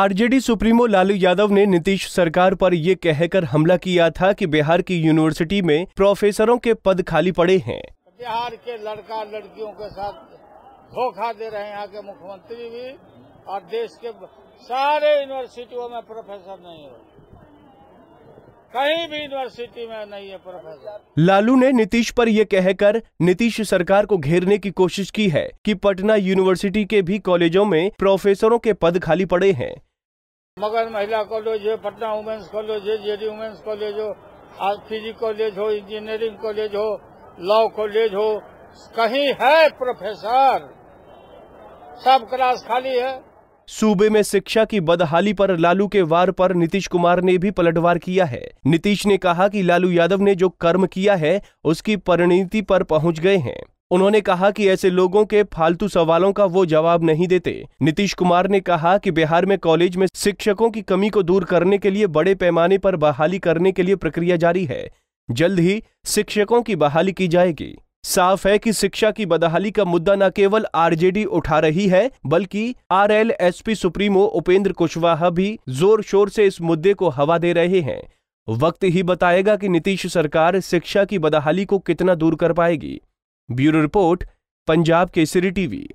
RJD supremo Lalu Yadav ने नीतीश सरकार पर यह कहकर हमला किया था कि बिहार की यूनिवर्सिटी में प्रोफेसरों के पद खाली पड़े हैं बिहार के लड़का लड़कियों के साथ धोखा दे रहे हैं यहाँ के मुख्यमंत्री भी और देश के सारे यूनिवर्सिटियों में प्रोफेसर नहीं हो कहीं भी यूनिवर्सिटी में नहीं है प्रोफेसर लालू ने नीतीश पर यह कहकर नीतीश सरकार को घेरने की कोशिश की है कि पटना यूनिवर्सिटी के भी कॉलेजों में प्रोफेसरों के पद खाली पड़े हैं मगर महिला कॉलेज है पटना वुमेन्स कॉलेज है जेडी वुमेन्स कॉलेज हो आज कॉलेज हो इंजीनियरिंग कॉलेज हो लॉ कॉलेज हो कहीं है प्रोफेसर सब क्लास खाली है सूबे में शिक्षा की बदहाली पर लालू के वार पर नीतीश कुमार ने भी पलटवार किया है नीतीश ने कहा कि लालू यादव ने जो कर्म किया है उसकी परिणति पर पहुंच गए हैं उन्होंने कहा कि ऐसे लोगों के फालतू सवालों का वो जवाब नहीं देते नीतीश कुमार ने कहा कि बिहार में कॉलेज में शिक्षकों की कमी को दूर करने के लिए बड़े पैमाने पर बहाली करने के लिए प्रक्रिया जारी है जल्द ही शिक्षकों की बहाली की जाएगी साफ है कि शिक्षा की बदहाली का मुद्दा न केवल आरजेडी उठा रही है बल्कि आरएलएसपी सुप्रीमो उपेंद्र कुशवाहा भी जोर शोर से इस मुद्दे को हवा दे रहे हैं वक्त ही बताएगा कि नीतीश सरकार शिक्षा की बदहाली को कितना दूर कर पाएगी bureau report Punjab Kesari TV